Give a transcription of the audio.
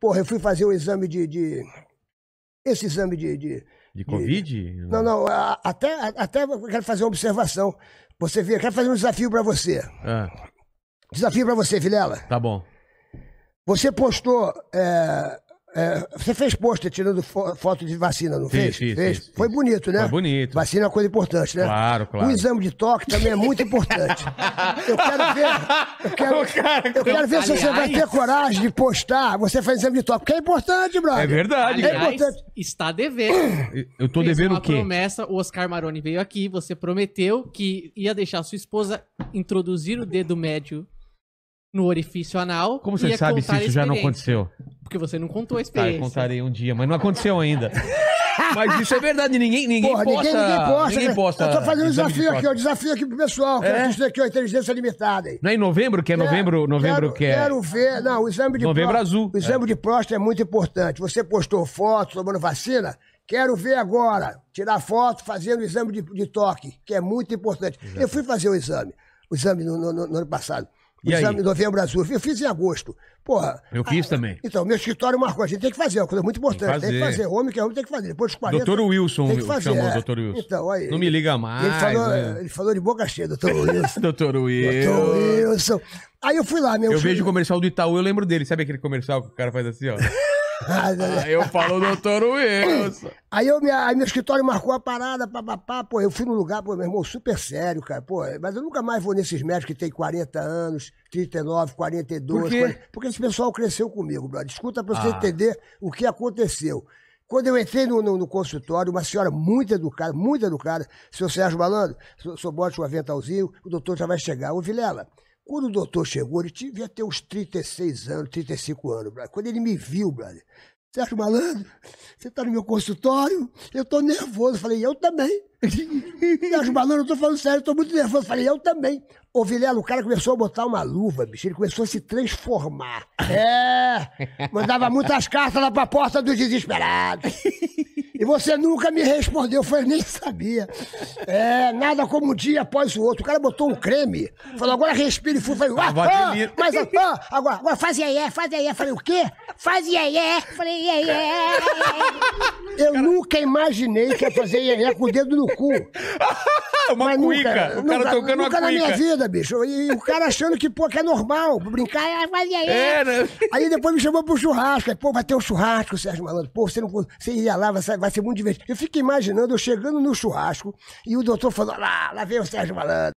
Porra, eu fui fazer o exame de. de esse exame de. De, de Covid? De, não, não. A, até, a, até eu quero fazer uma observação. Você vê, eu quero fazer um desafio para você. Ah. Desafio para você, Vilela. Tá bom. Você postou é, é, você fez pôster tirando fo foto de vacina, não fez? Fiz, fez. Fiz, Foi bonito, né? Foi bonito. Vacina é uma coisa importante, né? Claro, claro. O exame de toque também é muito importante. eu quero ver. Eu quero, eu quero ver se você vai ter coragem de postar. Você faz exame de toque, porque é importante, brother. É verdade, é aliás, é importante. Está devendo. Eu tô fez devendo o quê? promessa, o Oscar Maroni veio aqui, você prometeu que ia deixar sua esposa introduzir o dedo médio no orifício anal. Como você sabe se isso já não aconteceu? porque você não contou a experiência. Tá, eu contarei um dia, mas não aconteceu ainda. Mas isso é verdade, ninguém, ninguém Porra, posta. Ninguém, ninguém posta. Ninguém né? posta eu tô fazendo um desafio de aqui, um Desafio aqui pro pessoal. Quero é? dizer aqui, ó, é inteligência limitada. Aí. Não é em novembro que é novembro, novembro quero, que é. Quero ver. Não, o exame de Novembro próstata, azul. O exame é. de próstata é muito importante. Você postou foto tomando vacina. Quero ver agora, tirar foto fazendo o exame de, de toque, que é muito importante. Exato. Eu fui fazer o exame, o exame no, no, no ano passado o e exame aí? novembro azul. Eu fiz em agosto. Porra. Eu fiz a, ah, também. Então, meu escritório marcou. A gente tem que fazer, é uma coisa muito importante. Tem que, tem que fazer. Homem que é homem tem que fazer. Depois dos 40. Doutor Wilson tem que fazer. chamou o é. doutor Wilson. Então, aí, Não me liga mais. Ele falou, né? ele falou de boca cheia, doutor Wilson. doutor Wilson. doutor Wilson. Aí eu fui lá, meu Eu filho. vejo o comercial do Itaú, eu lembro dele. Sabe aquele comercial que o cara faz assim, ó? Né? aí eu falo, doutor Wilson. Aí, eu, minha, meu escritório marcou a parada, papapá, pô, eu fui num lugar, pô, meu irmão, super sério, cara, pô, mas eu nunca mais vou nesses médicos que tem 40 anos, 39, 42. Por quê? 40, porque esse pessoal cresceu comigo, brother. Escuta pra você ah. entender o que aconteceu. Quando eu entrei no, no, no, consultório, uma senhora muito educada, muito educada, seu Sérgio Malandro, só so, bote um aventalzinho, o doutor já vai chegar. Ô, Vilela, quando o doutor chegou, ele devia ter uns 36 anos, 35 anos, brother. Quando ele me viu, brother, Sérgio Malandro, você está no meu consultório, eu estou nervoso. Falei, eu também. Sérgio Malandro, eu estou falando sério, estou muito nervoso. Falei, eu também. Ô, Vilela, o cara começou a botar uma luva, bicho, ele começou a se transformar. É, mandava muitas cartas lá para a porta dos desesperados. E você nunca me respondeu, foi nem sabia. É, nada como um dia após o outro. O cara botou um creme, falou, agora respire, fui, falei, ah, pã, ah, ah, mas a ah, agora, agora faz iaé, faz iaé. Falei, o quê? Faz iaé. Falei, iaé. Eu nunca imaginei que ia fazer iaé com o dedo no cu. Ah, uma mas cuica. Nunca, o cara nunca, tocando nunca uma na minha vida, bicho. E o cara achando que, pô, que é normal. Brincar, ah, mas e aí? É, né? Aí depois me chamou pro churrasco. Aí, pô, vai ter um churrasco, Sérgio Malandro. Pô, você, não, você ia lá, vai ser, vai ser muito divertido. Eu fico imaginando eu chegando no churrasco e o doutor falando, lá, lá vem o Sérgio Malandro.